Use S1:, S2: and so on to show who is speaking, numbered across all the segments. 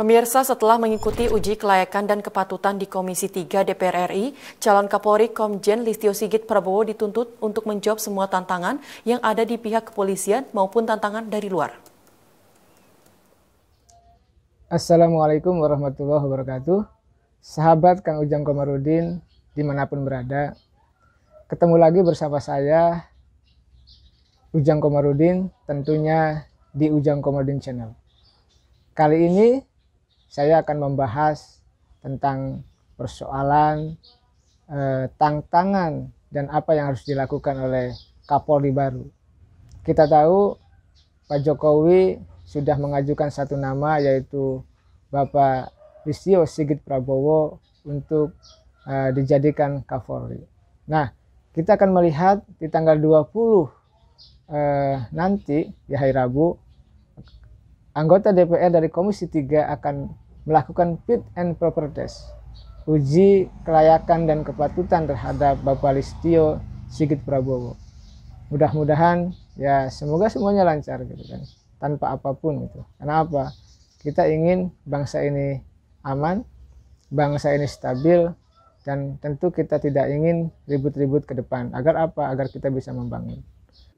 S1: Pemirsa setelah mengikuti uji kelayakan dan kepatutan di Komisi 3 DPR RI, calon Kapolri Komjen Listio Sigit Prabowo dituntut untuk menjawab semua tantangan yang ada di pihak kepolisian maupun tantangan dari luar.
S2: Assalamualaikum warahmatullahi wabarakatuh. Sahabat Kang Ujang Komarudin, dimanapun berada, ketemu lagi bersama saya, Ujang Komarudin, tentunya di Ujang Komarudin Channel. Kali ini saya akan membahas tentang persoalan eh, tantangan dan apa yang harus dilakukan oleh Kapolri baru. Kita tahu Pak Jokowi sudah mengajukan satu nama yaitu Bapak Listio Sigit Prabowo untuk eh, dijadikan Kapolri. Nah, kita akan melihat di tanggal 20 eh, nanti di hari Rabu Anggota DPR dari Komisi 3 akan melakukan fit and proper test, uji kelayakan dan kepatutan terhadap Bapak Listio Sigit Prabowo. Mudah-mudahan ya semoga semuanya lancar gitu kan, tanpa apapun gitu. Kenapa? Kita ingin bangsa ini aman, bangsa ini stabil, dan tentu kita tidak ingin ribut-ribut ke depan. Agar apa? Agar kita bisa membangun.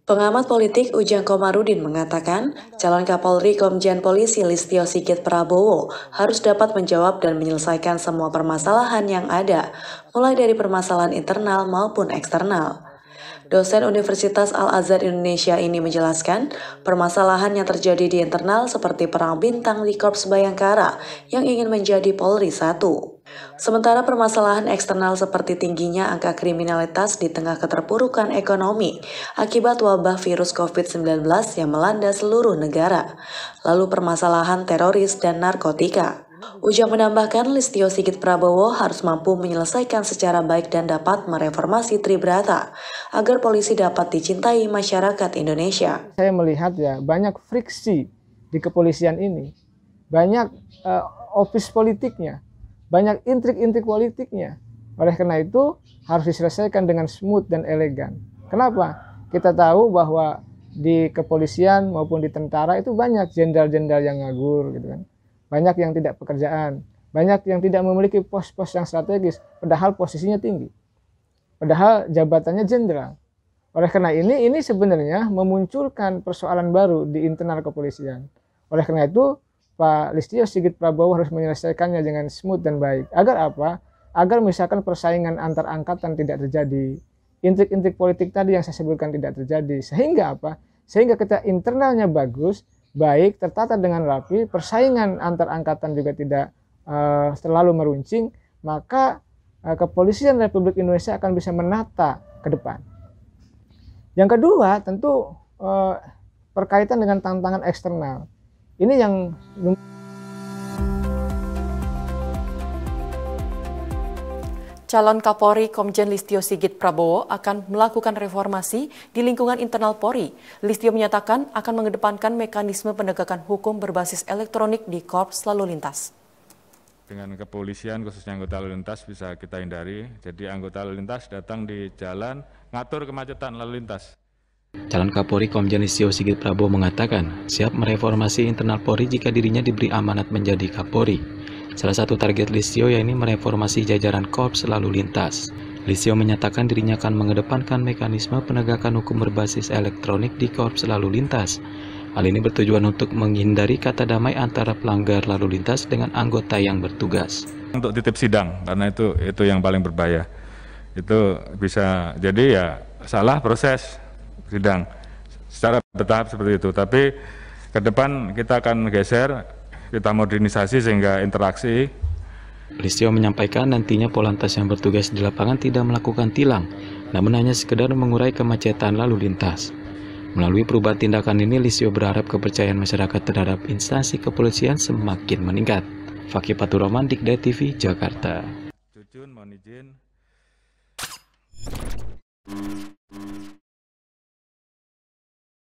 S1: Pengamat politik Ujang Komarudin mengatakan, calon Kapolri Komjen Polisi Listio Sigit Prabowo harus dapat menjawab dan menyelesaikan semua permasalahan yang ada, mulai dari permasalahan internal maupun eksternal. Dosen Universitas Al-Azhar Indonesia ini menjelaskan, permasalahan yang terjadi di internal seperti perang bintang di Korps Bayangkara yang ingin menjadi Polri satu. Sementara permasalahan eksternal seperti tingginya angka kriminalitas di tengah keterpurukan ekonomi akibat wabah virus COVID-19 yang melanda seluruh negara, lalu permasalahan teroris dan narkotika. Ujang menambahkan Listio Sigit Prabowo harus mampu menyelesaikan secara baik dan dapat mereformasi Tribrata agar polisi dapat dicintai masyarakat
S2: Indonesia. Saya melihat ya banyak friksi di kepolisian ini, banyak uh, eh, office politiknya, banyak intrik-intrik politiknya. Oleh karena itu harus diselesaikan dengan smooth dan elegan. Kenapa? Kita tahu bahwa di kepolisian maupun di tentara itu banyak jenderal-jenderal yang nganggur gitu kan. Banyak yang tidak pekerjaan, banyak yang tidak memiliki pos-pos yang strategis padahal posisinya tinggi. Padahal jabatannya jenderal. Oleh karena ini ini sebenarnya memunculkan persoalan baru di internal kepolisian. Oleh karena itu Pak Listio Sigit Prabowo harus menyelesaikannya dengan smooth dan baik. Agar apa? Agar misalkan persaingan antar angkatan tidak terjadi. Intrik-intrik politik tadi yang saya sebutkan tidak terjadi. Sehingga apa? Sehingga kita internalnya bagus, baik, tertata dengan rapi, persaingan antar angkatan juga tidak uh, terlalu meruncing, maka uh, kepolisian Republik Indonesia akan bisa menata ke depan. Yang kedua, tentu uh, eh, perkaitan dengan tantangan eksternal ini yang Calon
S1: Kapolri Komjen Listio Sigit Prabowo akan melakukan reformasi di lingkungan internal Polri. Listio menyatakan akan mengedepankan mekanisme penegakan hukum berbasis elektronik di Korps Lalu Lintas.
S3: Dengan kepolisian khususnya anggota lalu lintas bisa kita hindari. Jadi anggota lalu lintas datang di jalan ngatur kemacetan lalu lintas.
S4: Calon Kapolri Komjen Listio Sigit Prabowo mengatakan siap mereformasi internal Polri jika dirinya diberi amanat menjadi Kapolri. Salah satu target Listio yaitu mereformasi jajaran korps lalu lintas. Listio menyatakan dirinya akan mengedepankan mekanisme penegakan hukum berbasis elektronik di korps lalu lintas. Hal ini bertujuan untuk menghindari kata damai antara pelanggar
S3: lalu lintas dengan anggota yang bertugas. Untuk titip sidang, karena itu itu yang paling berbahaya. Itu bisa jadi ya salah proses sidang secara bertahap seperti itu tapi ke depan kita akan geser kita modernisasi sehingga interaksi Listio menyampaikan nantinya Polantas yang bertugas di
S4: lapangan tidak melakukan tilang, namun hanya sekedar mengurai kemacetan lalu lintas. Melalui perubahan tindakan ini, Listio berharap kepercayaan masyarakat terhadap instansi kepolisian semakin meningkat. Fakih Paturoman, Dikda TV, Jakarta. Cucun, mohon